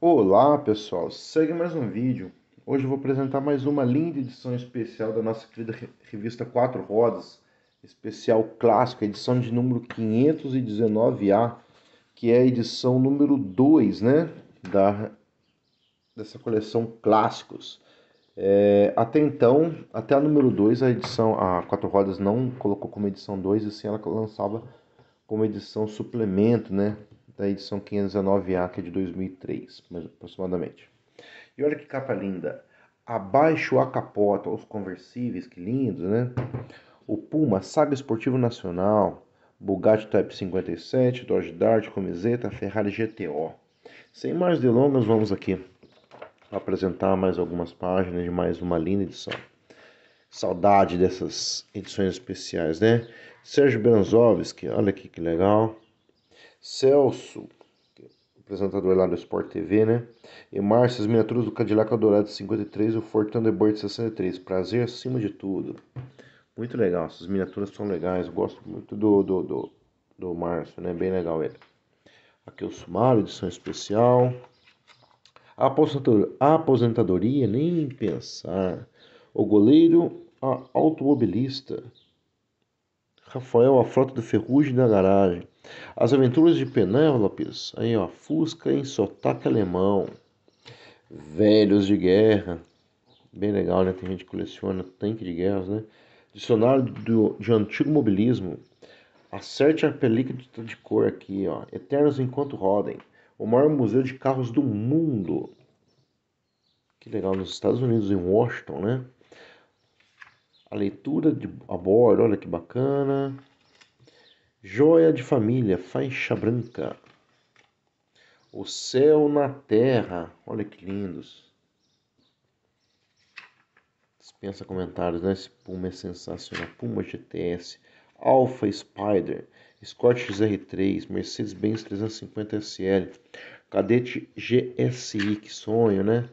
Olá pessoal, segue mais um vídeo. Hoje eu vou apresentar mais uma linda edição especial da nossa querida revista Quatro Rodas, especial clássica, edição de número 519A, que é a edição número 2, né, da, dessa coleção Clássicos. É, até então, até a número 2, a edição, a Quatro Rodas não colocou como edição 2, assim ela lançava como edição suplemento, né, da edição 519A, que é de 2003, aproximadamente. E olha que capa linda. Abaixo a capota, os conversíveis, que lindos, né? O Puma, Saga Esportivo Nacional, Bugatti Type 57, Dodge Dart, camiseta, Ferrari GTO. Sem mais delongas, vamos aqui apresentar mais algumas páginas de mais uma linda edição. Saudade dessas edições especiais, né? Sérgio Branzovski, olha aqui que legal. Celso, é apresentador lá do Sport TV, né? E Márcio as miniaturas do Cadillac Dourado de 53 o Ford Thunderbird de 63. Prazer acima de tudo. Muito legal, essas miniaturas são legais. Gosto muito do, do, do, do Márcio, né? Bem legal ele. Aqui é o sumário, edição especial. A aposentadoria, nem pensar. O goleiro automobilista. Rafael, a frota do ferrugem da garagem. As Aventuras de Penélopes, aí ó, Fusca em sotaque alemão. Velhos de Guerra, bem legal, né? Tem gente que coleciona tanque de guerras, né? Dicionário do, de Antigo Mobilismo. Acerte a película de cor aqui, ó. Eternos Enquanto Rodem. O maior museu de carros do mundo. Que legal, nos Estados Unidos, em Washington, né? A leitura de, a bordo, olha que bacana. Joia de família, faixa branca. O céu na terra. Olha que lindos. Dispensa comentários, né? Esse Puma é sensacional. Puma GTS, Alpha Spider, Scott XR3, Mercedes-Benz 350 SL, Cadete GSI, que sonho, né?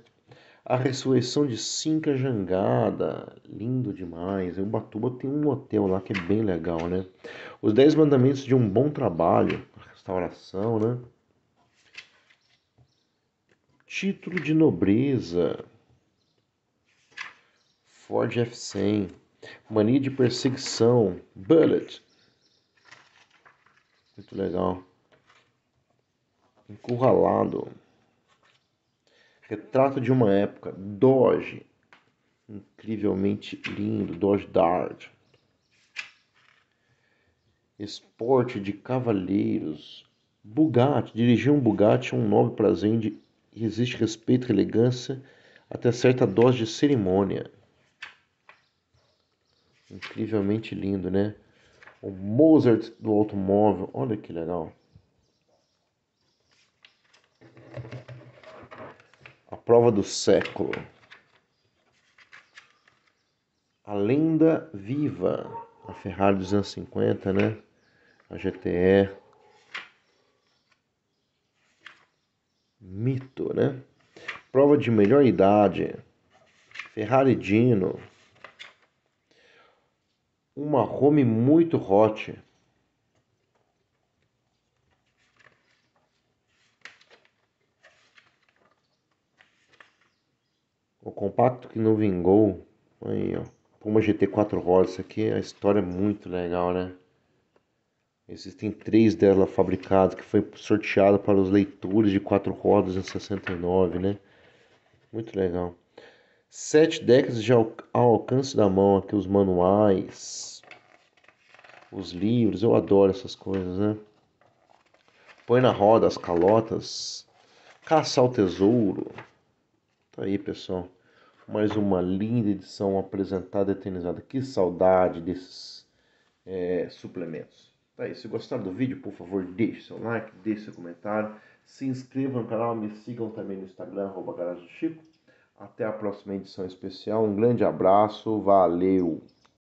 A ressurreição de cinca Jangada, lindo demais. Em Ubatuba tem um hotel lá que é bem legal, né? Os Dez Mandamentos de um Bom Trabalho, restauração, né? Título de Nobreza, Ford F100, Mania de Perseguição, Bullet. Muito legal. Encurralado. Retrato de uma época. Doge. Incrivelmente lindo. Doge Dart. Esporte de cavaleiros. Bugatti. Dirigir um Bugatti é um nobre prazer existe respeito e elegância até certa dose de cerimônia. Incrivelmente lindo, né? O Mozart do automóvel. Olha que legal. A prova do século. A lenda viva. A Ferrari 250, né? A GTE. Mito, né? Prova de melhor idade. Ferrari Dino. Uma home muito hot. O compacto que não vingou. Aí, ó. Puma GT4 rodas. Isso aqui a história é muito legal, né? Existem três dela fabricadas que foi sorteada para os leitores de quatro rodas em 69, né? Muito legal. Sete décadas de ao, ao alcance da mão aqui os manuais, os livros, eu adoro essas coisas, né? Põe na roda as calotas, caçar o tesouro. Tá aí, pessoal mais uma linda edição apresentada e eternizada. Que saudade desses é, suplementos. Tá aí, se gostaram do vídeo, por favor, deixe seu like, deixe seu comentário, se inscreva no canal, me sigam também no Instagram, arroba Até a próxima edição especial. Um grande abraço, valeu!